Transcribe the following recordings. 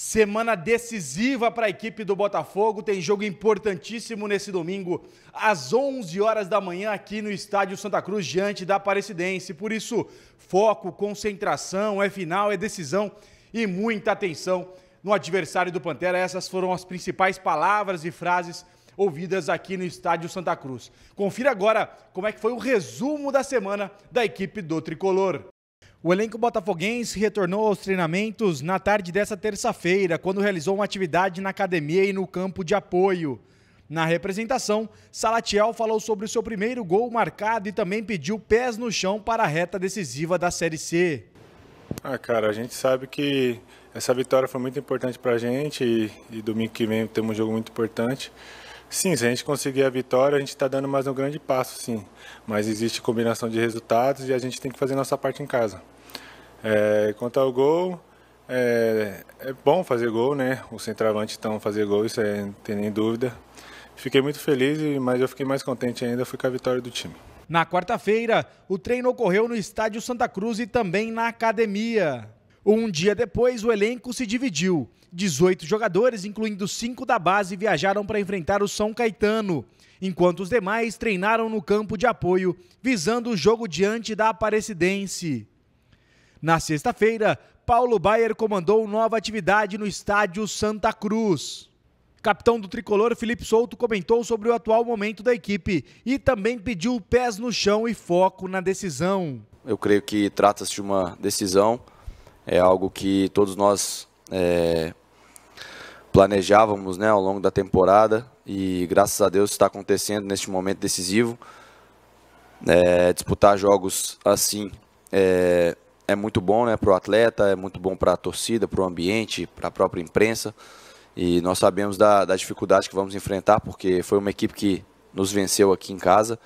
Semana decisiva para a equipe do Botafogo. Tem jogo importantíssimo nesse domingo, às 11 horas da manhã, aqui no Estádio Santa Cruz, diante da Aparecidense. Por isso, foco, concentração, é final, é decisão e muita atenção no adversário do Pantera. Essas foram as principais palavras e frases ouvidas aqui no Estádio Santa Cruz. Confira agora como é que foi o resumo da semana da equipe do Tricolor. O elenco botafoguense retornou aos treinamentos na tarde dessa terça-feira, quando realizou uma atividade na academia e no campo de apoio. Na representação, Salatiel falou sobre o seu primeiro gol marcado e também pediu pés no chão para a reta decisiva da Série C. Ah, cara, a gente sabe que essa vitória foi muito importante para a gente e, e domingo que vem temos um jogo muito importante. Sim, se a gente conseguir a vitória, a gente está dando mais um grande passo, sim. Mas existe combinação de resultados e a gente tem que fazer nossa parte em casa. É, quanto ao gol, é, é, bom fazer gol, né? O centroavante então fazer gol, isso é, não tem nem dúvida. Fiquei muito feliz, mas eu fiquei mais contente ainda foi com a vitória do time. Na quarta-feira, o treino ocorreu no estádio Santa Cruz e também na academia. Um dia depois, o elenco se dividiu. 18 jogadores, incluindo cinco da base, viajaram para enfrentar o São Caetano, enquanto os demais treinaram no campo de apoio, visando o jogo diante da Aparecidense. Na sexta-feira, Paulo Baier comandou nova atividade no estádio Santa Cruz. Capitão do tricolor Felipe Souto comentou sobre o atual momento da equipe e também pediu pés no chão e foco na decisão. Eu creio que trata-se de uma decisão é algo que todos nós é, planejávamos né, ao longo da temporada e graças a Deus está acontecendo neste momento decisivo. É, disputar jogos assim é, é muito bom né, para o atleta, é muito bom para a torcida, para o ambiente, para a própria imprensa. E nós sabemos da, da dificuldade que vamos enfrentar, porque foi uma equipe que nos venceu aqui em casa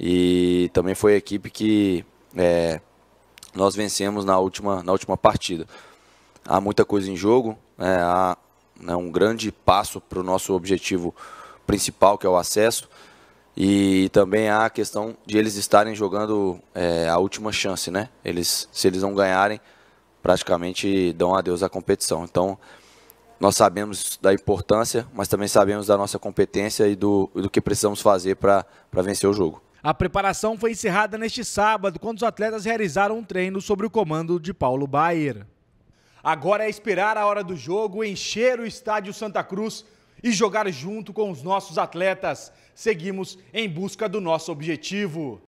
e também foi a equipe que é, nós vencemos na última, na última partida. Há muita coisa em jogo, é há né, um grande passo para o nosso objetivo principal, que é o acesso, e também há a questão de eles estarem jogando é, a última chance, né? Eles, se eles não ganharem, praticamente dão adeus à competição. Então, nós sabemos da importância, mas também sabemos da nossa competência e do, do que precisamos fazer para vencer o jogo. A preparação foi encerrada neste sábado, quando os atletas realizaram um treino sob o comando de Paulo Baier. Agora é esperar a hora do jogo, encher o estádio Santa Cruz e jogar junto com os nossos atletas. Seguimos em busca do nosso objetivo.